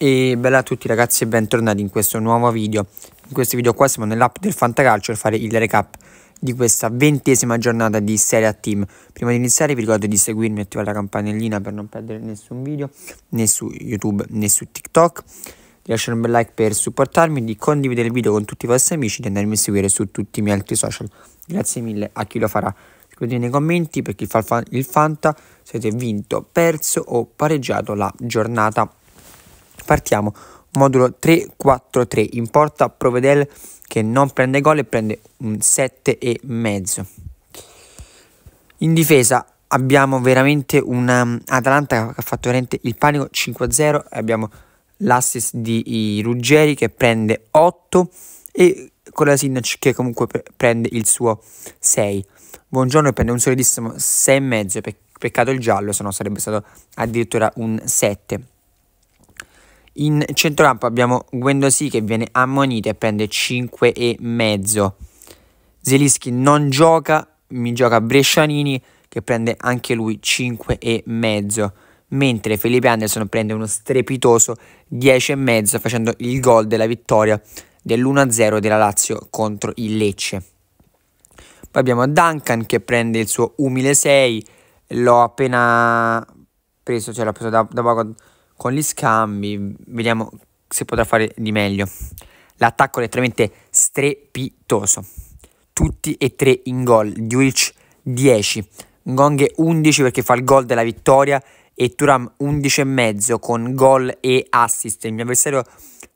E bella a tutti ragazzi e bentornati in questo nuovo video. In questo video qua siamo nell'app del Fantacalcio per fare il recap di questa ventesima giornata di Serie A Team. Prima di iniziare vi ricordo di seguirmi e attivare la campanellina per non perdere nessun video, né su YouTube né su TikTok. Di lasciare un bel like per supportarmi, di condividere il video con tutti i vostri amici e di andarmi a seguire su tutti i miei altri social. Grazie mille a chi lo farà. Scrivete nei commenti per chi fa il Fanta se avete vinto, perso o pareggiato la giornata. Partiamo. Modulo 3-4-3. In porta Provedel che non prende gol e prende un 7,5. In difesa abbiamo veramente un um, Atalanta che ha fatto veramente il panico 5-0 abbiamo l'assist di Ruggeri che prende 8 e Colasinac che comunque prende il suo 6. Buongiorno prende un solidissimo 6,5, peccato il giallo, se no sarebbe stato addirittura un 7. In centrocampo abbiamo Guendosì che viene ammonito e prende 5,5. Zelischi non gioca, mi gioca Brescianini che prende anche lui 5,5. Mentre Felipe Anderson prende uno strepitoso 10,5 facendo il gol della vittoria dell'1-0 della Lazio contro il Lecce. Poi abbiamo Duncan che prende il suo umile 6, l'ho appena preso, cioè l'ho preso da, da poco con gli scambi, vediamo se potrà fare di meglio. L'attacco è letteralmente strepitoso. Tutti e tre in gol. Djuric 10, Gong 11 perché fa il gol della vittoria e Turam 11,5 con gol e assist. Il mio avversario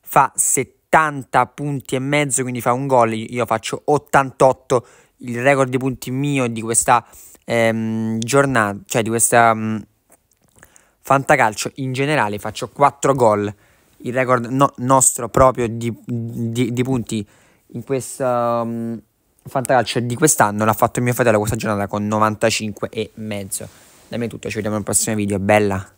fa 70 punti e mezzo, quindi fa un gol, io faccio 88, il record di punti mio di questa ehm, giornata, cioè di questa... Mh, mm, Fantacalcio in generale faccio 4 gol, il record no, nostro proprio di, di, di, punti in questo um, mm, Fantacalcio di quest'anno l'ha fatto mio fratello questa giornata con 95 e mezzo. Da me è tutto, ci vediamo nel prossimo video, bella!